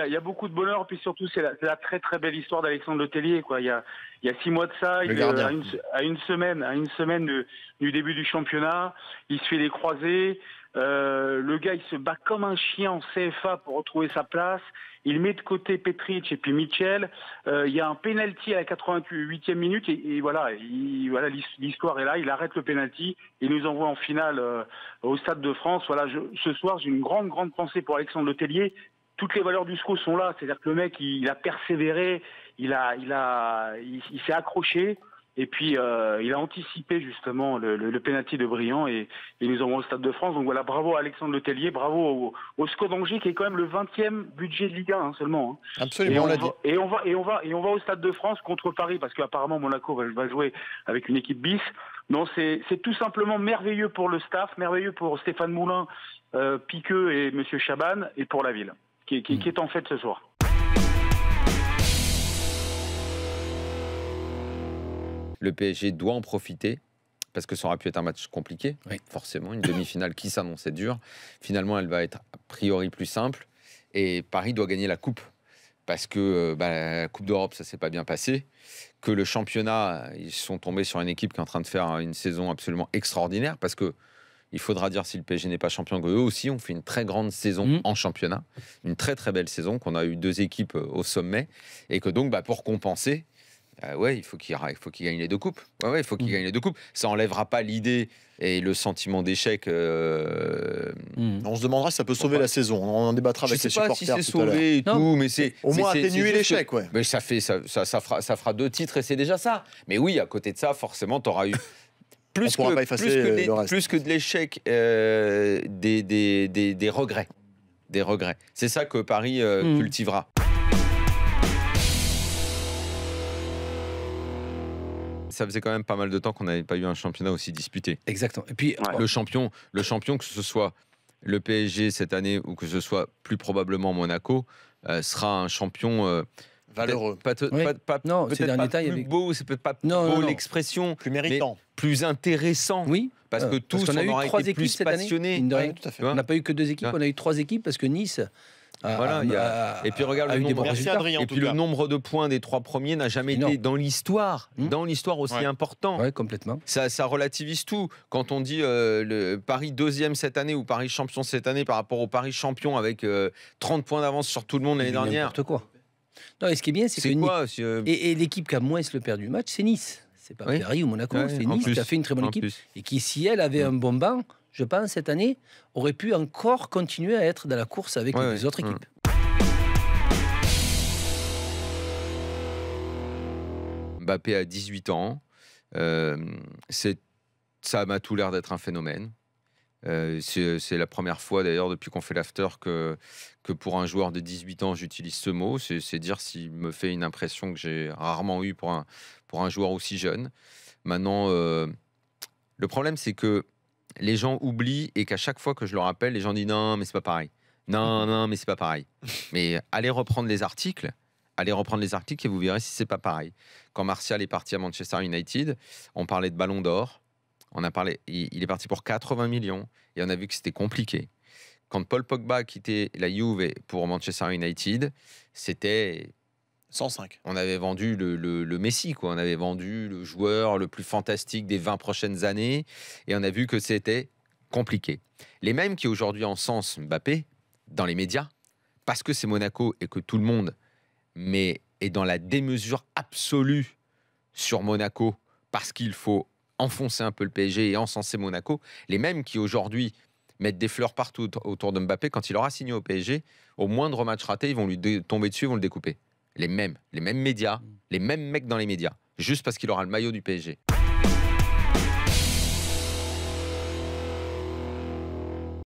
Il y a beaucoup de bonheur, puis surtout, c'est la, la, très très belle histoire d'Alexandre Letellier. Quoi. Il, y a, il y a six mois de ça, il, à, une, à, une, semaine, à une semaine du début du championnat, il se fait les croisés. Euh, le gars, il se bat comme un chien en CFA pour retrouver sa place. Il met de côté Petric et puis Mitchell. Euh, il y a un penalty à la 88e minute et, voilà, voilà l'histoire est là. Il arrête le penalty il nous envoie en finale euh, au Stade de France. Voilà, ce soir, j'ai une grande grande pensée pour Alexandre Letellier toutes les valeurs du SCO sont là. C'est-à-dire que le mec, il, a persévéré, il a, il a, il, s'est accroché. Et puis euh, il a anticipé justement le, le, pénalty de Briand et, et nous aurons au Stade de France. Donc voilà, bravo à Alexandre Letellier, bravo au, au SCO d'Angers qui est quand même le 20e budget de Ligue 1 hein, seulement. Hein. Absolument. Et on, va, et on, va, et on va au Stade de France contre Paris parce qu'apparemment Monaco va, jouer avec une équipe bis. Non, c'est tout simplement merveilleux pour le staff, merveilleux pour Stéphane Moulin, euh, Piqueux et Monsieur Chaban et pour la ville qui, hmm. est en fait ce soir. Le PSG doit en profiter parce que ça aurait pu être un match compliqué, forcément, une demi-finale qui s'annonçait dure. Finalement, elle va être a priori plus simple et Paris doit gagner la coupe parce que euh, bah, la Coupe d'Europe, ça s'est pas bien passé, que le championnat, ils sont tombés sur une équipe qui est en train de faire une saison absolument extraordinaire parce que il faudra dire si le PSG n'est pas champion, qu'eux aussi ont fait une très grande saison mm. en championnat, une très très belle saison, qu'on a eu deux équipes euh, au sommet, et que donc bah, pour compenser, bah, ouais, il faut qu'il qu'il gagne les deux coupes. Ouais, il faut qu'il mm. gagne les deux coupes. Ça enlèvera pas l'idée et le sentiment d'échec. Euh, mm. On se demandera si ça peut sauver la saison. On en débattra avec Je sais les supporters. pas si c'est sauvé et tout, mais c'est au moins atténuer l'échec. Ouais. Mais ça fait ça, fera, ça fera deux titres et c'est déjà ça. Mais oui, à côté de ça, forcément, tu auras eu plus, que, de l'échec, euh, des, des, regrets. Des regrets. C'est ça que Paris euh, mm. cultivera. ça faisait quand même pas mal de temps qu'on n'avait pas eu un championnat aussi disputé. Exactement. Et puis le oh. champion, le champion que ce soit le PSG cette année ou que ce soit plus probablement Monaco, euh, sera un champion. Pas, pas, plus beau, c'est peut-être pas l'expression, plus méritant, plus intéressant. Oui, parce que euh, tous parce on, eu plus cette passionnés. On n'a pas eu que deux équipes, on a eu trois équipes parce que Nice. voilà, et puis regarde le nombre, et puis le nombre de points des trois premiers n'a jamais été dans l'histoire, hmm. dans l'histoire aussi important. Ouais, complètement. Ça, relativise tout. Quand on dit euh, le Paris deuxième cette année ou Paris champion cette année par rapport au Paris champion avec 30 euh, points d'avance sur tout le monde l'année dernière. N'importe quoi. Non, et ce qui est bien, c'est que. Euh, et, l'équipe qui a moins le père du match, c'est Nice. C'est pas Paris ou Monaco, c'est Nice qui a fait une très bonne équipe. Et qui, si elle avait un bon banc, je pense, cette année, aurait pu encore continuer à être dans la course avec les autres équipes. Mbappé a 18 ans. Euh, ça m'a tout l'air d'être un phénomène. Euh, euh, c'est la première fois d'ailleurs depuis qu'on fait l'after que, que pour un joueur de 18 ans, j'utilise ce mot. C'est dire s'il me fait une impression que j'ai rarement eue pour un, pour un joueur aussi jeune. Maintenant, euh, le problème, c'est que les gens oublient et qu'à chaque fois que je le rappelle, les gens disent non, mais c'est pas pareil. Non, non, mais c'est pas pareil. mais allez reprendre les articles allez reprendre les articles et vous verrez si c'est pas pareil. Quand Martial est parti à Manchester United, on parlait de ballon d'or, on a parlé, il, est parti pour 80 millions et on a vu que c'était compliqué. Quand Paul Pogba quittait la Juve pour Manchester United, c'était 105. On avait vendu le, Messi, quoi. On avait vendu le joueur le plus fantastique des 20 prochaines années. Et on a vu que c'était compliqué. Les mêmes qui aujourd'hui en sens Mbappé dans les médias, parce que c'est Monaco et que tout le monde mais est dans la démesure absolue sur Monaco, parce qu'il faut enfoncer un peu le PSG et encenser Monaco, les mêmes qui aujourd'hui mettent des fleurs partout autour de Mbappé, quand il aura signé au PSG, au moindre match raté, ils vont lui tomber dessus, vont le découper. Les mêmes, les mêmes médias, mm. les mêmes mecs dans les médias, juste parce qu'il aura le maillot du PSG.